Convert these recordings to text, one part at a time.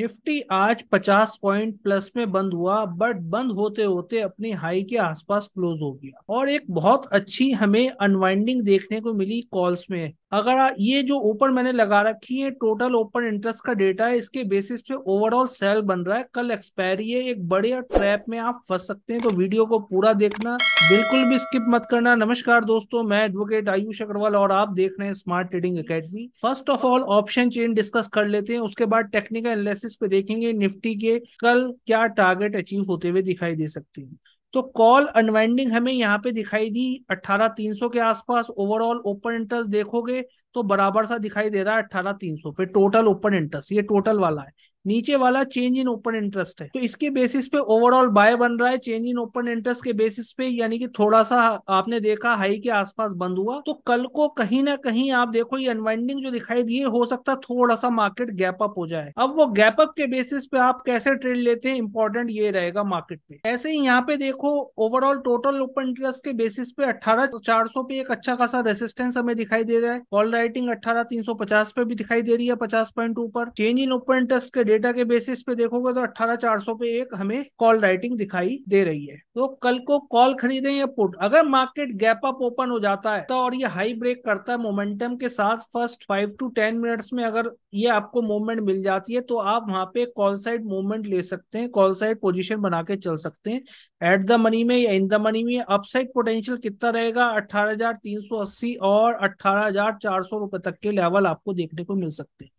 Nifty आज 50 point plus में बंद हुआ बट बंद होते होते अपनी हाई के आसपास क्लोज हो गया और एक बहुत अच्छी हमें अनवाइंडिंग देखने को मिली कॉल्स में अगर ये जो ओपन मैंने लगा रखी है टोटल ओपन इंटरेस्ट का डेटा है इसके बेसिस पे ओवरऑल सेल बन रहा है कल एक्सपायरी है एक बड़े ट्रैप में आप फंस सकते हैं तो वीडियो को पूरा देखना बिल्कुल भी स्किप मत करना नमस्कार दोस्तों मैं एडवोकेट आयुष अग्रवाल और आप देख रहे हैं smart trading academy first of all option chain discuss कर लेते हैं उसके बाद टेक्निकल एनालिसिस बेसिस पे देखेंगे निफ्टी के कल क्या टारगेट अचीव होते हुए दिखाई दे सकते हैं तो कॉल अनवाइंडिंग हमें यहाँ पे दिखाई दी 18300 के आसपास ओवरऑल ओपन इंटरेस्ट देखोगे तो बराबर सा दिखाई दे रहा है सौ पे टोटल ओपन इंटरेस्ट ये टोटल वाला है नीचे वाला चेंज इन ओपन इंटरेस्ट है तो इसके बेसिस पे ओवरऑल बाय बन रहा है चेंज इन ओपन इंटरेस्ट के बेसिस पे यानी कि थोड़ा सा आपने देखा हाई के आसपास बंद हुआ तो कल को कहीं ना कहीं आप देखो ये अनवाइंडिंग जो दिखाई दी हो सकता थोड़ा सा मार्केट गैप अप हो जाए अब वो गैप अप के बेसिस पे आप कैसे ट्रेड लेते हैं इंपॉर्टेंट ये रहेगा मार्केट पे ऐसे ही यहाँ पे देखो ओवरऑल टोटल ओपन इंटरेस्ट के बेसिस पे अठारह तो चार सौ पे एक अच्छा खासा रेसिस्टेंस हमें दिखाई दे रहा है कॉल राइटिंग अठारह तीन सौ पचास पे भी दिखाई दे रही है पचास पॉइंट ऊपर चेंज इन ओपन इंटरेस्ट के डेटा के बेसिस पे देखोगे तो अट्ठारह चार सौ पे एक हमें कॉल राइटिंग दिखाई दे रही है तो कल को कॉल खरीदें या पुट अगर मार्केट गैप अप ओपन हो जाता है तो और ये हाई ब्रेक करता है मोमेंटम के साथ first five to ten minutes में अगर ये आपको मूवमेंट मिल जाती है तो आप वहां पे कॉल साइड मूवमेंट ले सकते हैं कॉल साइड पोजिशन बना के चल सकते हैं एट द मनी में या इन द मनी में अपसाइड पोटेंशियल कितना रहेगा अट्ठारह और अट्ठारह हजार तक के लेवल आपको देखने को मिल सकते हैं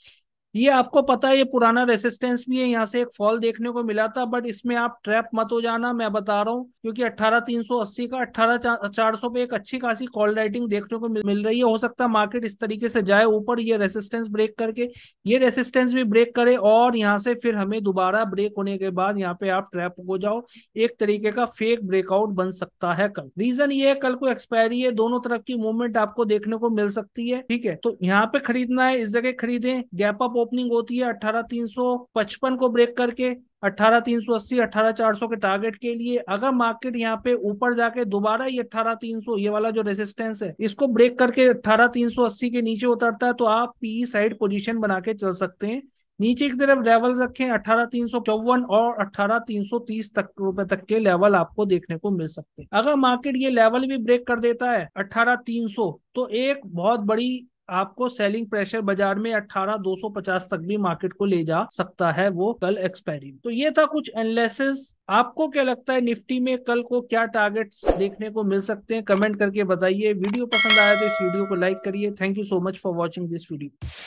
ये आपको पता है ये पुराना रेसिस्टेंस भी है यहाँ से एक फॉल देखने को मिला था बट इसमें आप ट्रैप मत हो जाना मैं बता रहा हूँ क्योंकि अट्ठारह तीन सौ अस्सी का अट्ठारह चार सौ पे एक अच्छी खासी कॉल राइटिंग देखने को मिल रही है हो सकता है मार्केट इस तरीके से जाए ऊपर ये रेसिस्टेंस ब्रेक करके ये रेसिस्टेंस भी ब्रेक करे और यहाँ से फिर हमें दोबारा ब्रेक होने के बाद यहाँ पे आप ट्रैप हो जाओ एक तरीके का फेक ब्रेकआउट बन सकता है कल रीजन ये है कल को एक्सपायरी है दोनों तरफ की मूवमेंट आपको देखने को मिल सकती है ठीक है तो यहाँ पे खरीदना है इस जगह खरीदे गैप अप ओपनिंग होती है अट्ठारह तीन सौ पचपन को ब्रेक करके अट्ठारह तीन सौ अस्सी अट्ठारह चार सौ के टारगेट के लिए अगर मार्केट यहाँ पे ऊपर जाके दोबारा ये अट्ठारह तीन सौ ये वाला जो रेजिस्टेंस है इसको ब्रेक करके अट्ठारह तीन सौ अस्सी के नीचे उतरता है तो आप पी साइड पोजीशन बना के चल सकते हैं नीचे की तरफ लेवल रखें अठारह तीन सौ चौवन और अठारह तीन सौ तीस तक रुपए तक के लेवल आपको देखने को मिल सकते हैं अगर मार्केट ये लेवल भी ब्रेक कर देता है अठारह तीन सौ तो एक बहुत बड़ी आपको सेलिंग प्रेशर बाजार में 18,250 तक भी मार्केट को ले जा सकता है वो कल एक्सपायरी तो ये था कुछ एनालिसिस आपको क्या लगता है निफ्टी में कल को क्या टारगेट्स देखने को मिल सकते हैं कमेंट करके बताइए वीडियो पसंद आया तो इस वीडियो को लाइक करिए thank you so much for watching this video